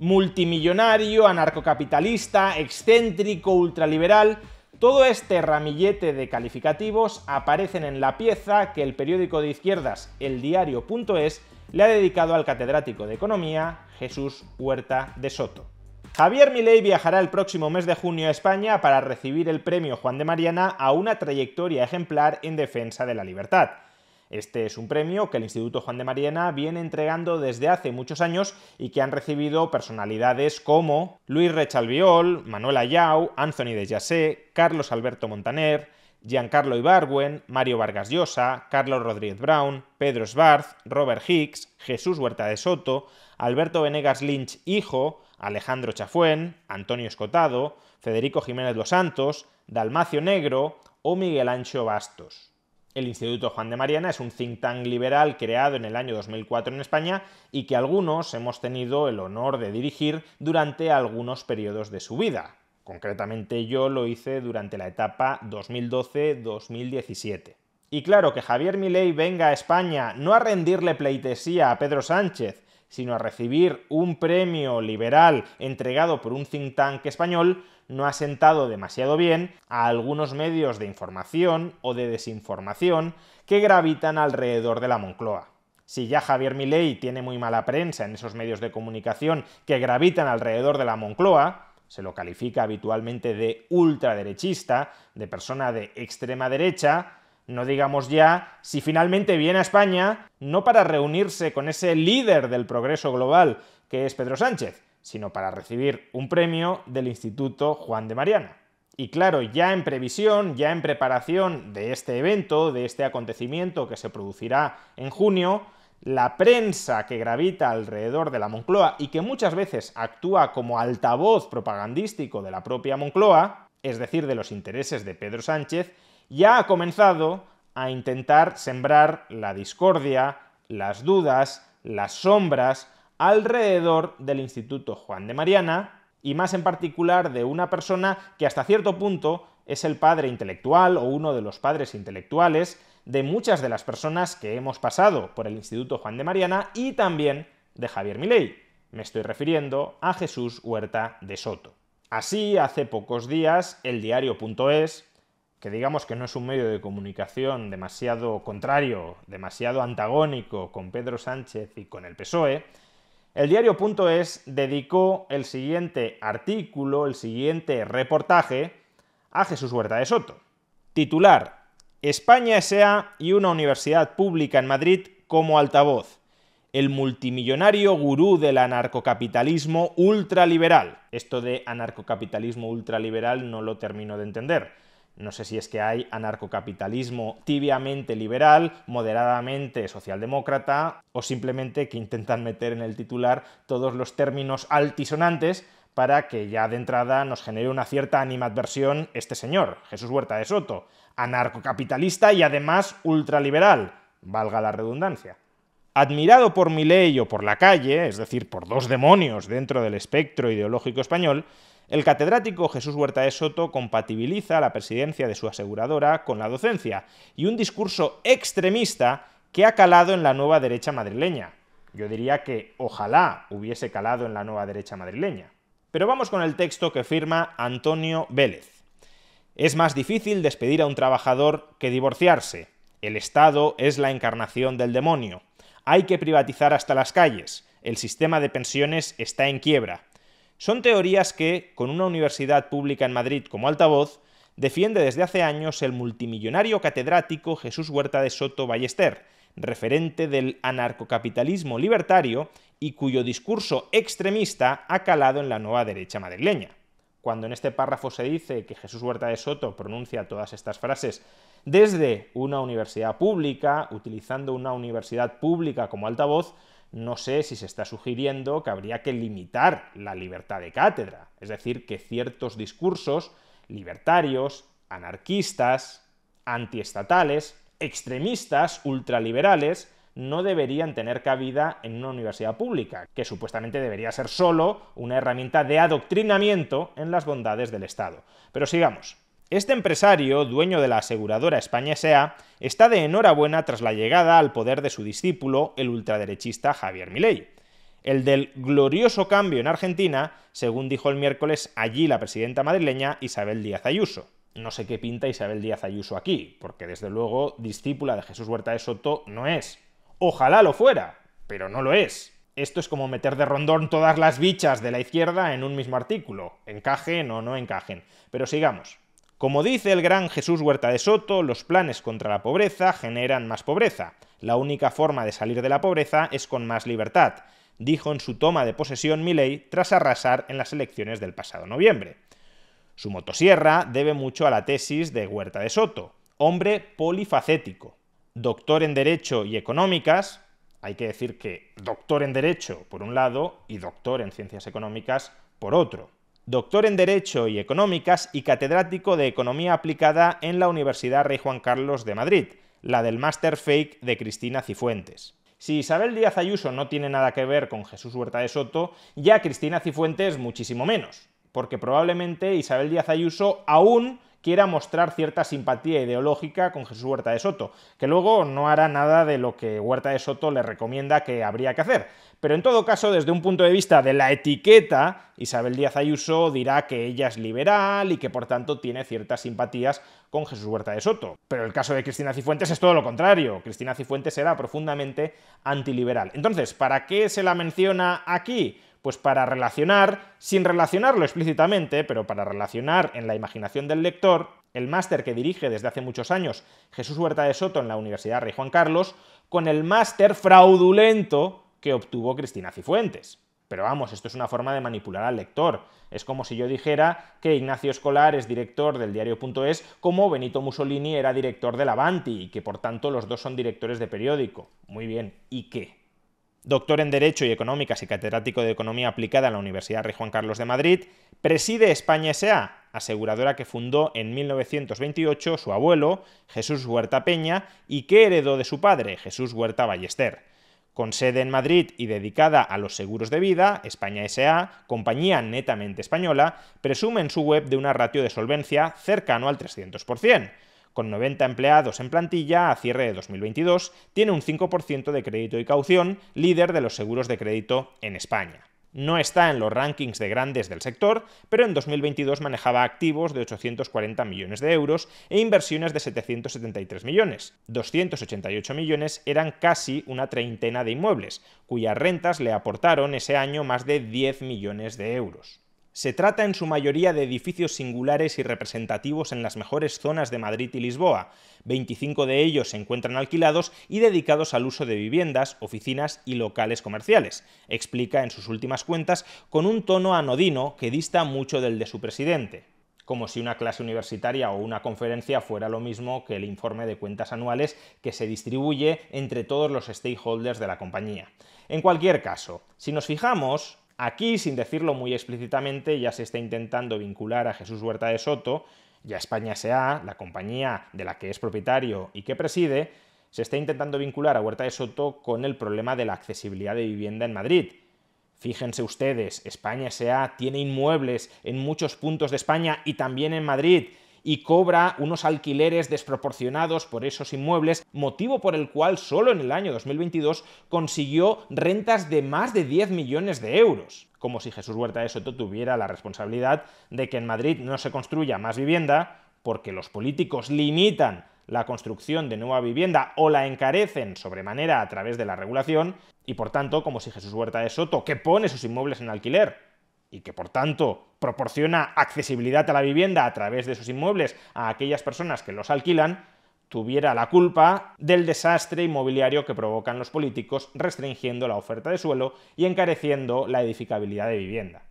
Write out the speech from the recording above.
multimillonario, anarcocapitalista, excéntrico, ultraliberal. Todo este ramillete de calificativos aparecen en la pieza que el periódico de izquierdas, el diario.es, le ha dedicado al catedrático de Economía, Jesús Huerta de Soto. Javier Milei viajará el próximo mes de junio a España para recibir el premio Juan de Mariana a una trayectoria ejemplar en defensa de la libertad. Este es un premio que el Instituto Juan de Mariana viene entregando desde hace muchos años y que han recibido personalidades como Luis Rechalviol, Manuela Yao, Anthony de Yassé, Carlos Alberto Montaner, Giancarlo Ibarwen, Mario Vargas Llosa, Carlos Rodríguez Brown, Pedro Sbarz, Robert Hicks, Jesús Huerta de Soto, Alberto Venegas Lynch Hijo, Alejandro Chafuén, Antonio Escotado, Federico Jiménez Los Santos, Dalmacio Negro o Miguel Ancho Bastos. El Instituto Juan de Mariana es un think tank liberal creado en el año 2004 en España y que algunos hemos tenido el honor de dirigir durante algunos periodos de su vida. Concretamente yo lo hice durante la etapa 2012-2017. Y claro, que Javier Milei venga a España no a rendirle pleitesía a Pedro Sánchez, sino a recibir un premio liberal entregado por un think tank español, no ha sentado demasiado bien a algunos medios de información o de desinformación que gravitan alrededor de la Moncloa. Si ya Javier Milei tiene muy mala prensa en esos medios de comunicación que gravitan alrededor de la Moncloa, se lo califica habitualmente de ultraderechista, de persona de extrema derecha, no digamos ya si finalmente viene a España no para reunirse con ese líder del progreso global que es Pedro Sánchez, sino para recibir un premio del Instituto Juan de Mariana. Y claro, ya en previsión, ya en preparación de este evento, de este acontecimiento que se producirá en junio, la prensa que gravita alrededor de la Moncloa y que muchas veces actúa como altavoz propagandístico de la propia Moncloa, es decir, de los intereses de Pedro Sánchez, ya ha comenzado a intentar sembrar la discordia, las dudas, las sombras alrededor del Instituto Juan de Mariana y más en particular de una persona que hasta cierto punto es el padre intelectual o uno de los padres intelectuales de muchas de las personas que hemos pasado por el Instituto Juan de Mariana y también de Javier Milei. Me estoy refiriendo a Jesús Huerta de Soto. Así, hace pocos días, el diario.es que digamos que no es un medio de comunicación demasiado contrario, demasiado antagónico con Pedro Sánchez y con el PSOE, el diario es dedicó el siguiente artículo, el siguiente reportaje a Jesús Huerta de Soto. Titular, España S.A. y una universidad pública en Madrid como altavoz. El multimillonario gurú del anarcocapitalismo ultraliberal. Esto de anarcocapitalismo ultraliberal no lo termino de entender no sé si es que hay anarcocapitalismo tibiamente liberal, moderadamente socialdemócrata, o simplemente que intentan meter en el titular todos los términos altisonantes para que ya de entrada nos genere una cierta animadversión este señor, Jesús Huerta de Soto, anarcocapitalista y además ultraliberal, valga la redundancia. Admirado por Milei o por la calle, es decir, por dos demonios dentro del espectro ideológico español, el catedrático Jesús Huerta de Soto compatibiliza la presidencia de su aseguradora con la docencia y un discurso extremista que ha calado en la nueva derecha madrileña. Yo diría que ojalá hubiese calado en la nueva derecha madrileña. Pero vamos con el texto que firma Antonio Vélez. Es más difícil despedir a un trabajador que divorciarse. El Estado es la encarnación del demonio. Hay que privatizar hasta las calles. El sistema de pensiones está en quiebra. Son teorías que, con una universidad pública en Madrid como altavoz, defiende desde hace años el multimillonario catedrático Jesús Huerta de Soto Ballester, referente del anarcocapitalismo libertario y cuyo discurso extremista ha calado en la nueva derecha madrileña. Cuando en este párrafo se dice que Jesús Huerta de Soto pronuncia todas estas frases desde una universidad pública, utilizando una universidad pública como altavoz, no sé si se está sugiriendo que habría que limitar la libertad de cátedra, es decir, que ciertos discursos libertarios, anarquistas, antiestatales, extremistas, ultraliberales, no deberían tener cabida en una universidad pública, que supuestamente debería ser solo una herramienta de adoctrinamiento en las bondades del Estado. Pero sigamos. Este empresario, dueño de la aseguradora España Sea, está de enhorabuena tras la llegada al poder de su discípulo, el ultraderechista Javier Milei. El del glorioso cambio en Argentina, según dijo el miércoles allí la presidenta madrileña Isabel Díaz Ayuso. No sé qué pinta Isabel Díaz Ayuso aquí, porque desde luego discípula de Jesús Huerta de Soto no es. Ojalá lo fuera, pero no lo es. Esto es como meter de rondón todas las bichas de la izquierda en un mismo artículo. Encajen o no encajen. Pero sigamos. Como dice el gran Jesús Huerta de Soto, los planes contra la pobreza generan más pobreza. La única forma de salir de la pobreza es con más libertad, dijo en su toma de posesión Milei tras arrasar en las elecciones del pasado noviembre. Su motosierra debe mucho a la tesis de Huerta de Soto, hombre polifacético, doctor en Derecho y Económicas, hay que decir que doctor en Derecho por un lado y doctor en Ciencias Económicas por otro doctor en Derecho y Económicas y catedrático de Economía Aplicada en la Universidad Rey Juan Carlos de Madrid, la del Master Fake de Cristina Cifuentes. Si Isabel Díaz Ayuso no tiene nada que ver con Jesús Huerta de Soto, ya Cristina Cifuentes muchísimo menos, porque probablemente Isabel Díaz Ayuso aún quiera mostrar cierta simpatía ideológica con Jesús Huerta de Soto, que luego no hará nada de lo que Huerta de Soto le recomienda que habría que hacer. Pero en todo caso, desde un punto de vista de la etiqueta, Isabel Díaz Ayuso dirá que ella es liberal y que por tanto tiene ciertas simpatías con Jesús Huerta de Soto. Pero el caso de Cristina Cifuentes es todo lo contrario. Cristina Cifuentes era profundamente antiliberal. Entonces, ¿para qué se la menciona aquí? Pues para relacionar, sin relacionarlo explícitamente, pero para relacionar en la imaginación del lector, el máster que dirige desde hace muchos años Jesús Huerta de Soto en la Universidad Rey Juan Carlos, con el máster fraudulento que obtuvo Cristina Cifuentes. Pero vamos, esto es una forma de manipular al lector. Es como si yo dijera que Ignacio Escolar es director del diario.es como Benito Mussolini era director del Avanti y que por tanto los dos son directores de periódico. Muy bien, ¿y qué? Doctor en Derecho y Económicas y catedrático de Economía Aplicada en la Universidad Rey Juan Carlos de Madrid, preside España S.A., aseguradora que fundó en 1928 su abuelo, Jesús Huerta Peña, y que heredó de su padre, Jesús Huerta Ballester. Con sede en Madrid y dedicada a los seguros de vida, España SA, compañía netamente española, presume en su web de una ratio de solvencia cercano al 300%. Con 90 empleados en plantilla, a cierre de 2022, tiene un 5% de crédito y caución, líder de los seguros de crédito en España. No está en los rankings de grandes del sector, pero en 2022 manejaba activos de 840 millones de euros e inversiones de 773 millones. 288 millones eran casi una treintena de inmuebles, cuyas rentas le aportaron ese año más de 10 millones de euros. Se trata en su mayoría de edificios singulares y representativos en las mejores zonas de Madrid y Lisboa. 25 de ellos se encuentran alquilados y dedicados al uso de viviendas, oficinas y locales comerciales, explica en sus últimas cuentas con un tono anodino que dista mucho del de su presidente como si una clase universitaria o una conferencia fuera lo mismo que el informe de cuentas anuales que se distribuye entre todos los stakeholders de la compañía. En cualquier caso, si nos fijamos, Aquí, sin decirlo muy explícitamente, ya se está intentando vincular a Jesús Huerta de Soto ya España S.A., la compañía de la que es propietario y que preside, se está intentando vincular a Huerta de Soto con el problema de la accesibilidad de vivienda en Madrid. Fíjense ustedes, España S.A. tiene inmuebles en muchos puntos de España y también en Madrid y cobra unos alquileres desproporcionados por esos inmuebles, motivo por el cual solo en el año 2022 consiguió rentas de más de 10 millones de euros como si Jesús Huerta de Soto tuviera la responsabilidad de que en Madrid no se construya más vivienda, porque los políticos limitan la construcción de nueva vivienda o la encarecen sobremanera a través de la regulación, y por tanto, como si Jesús Huerta de Soto, que pone sus inmuebles en alquiler, y que por tanto proporciona accesibilidad a la vivienda a través de sus inmuebles a aquellas personas que los alquilan, tuviera la culpa del desastre inmobiliario que provocan los políticos restringiendo la oferta de suelo y encareciendo la edificabilidad de vivienda.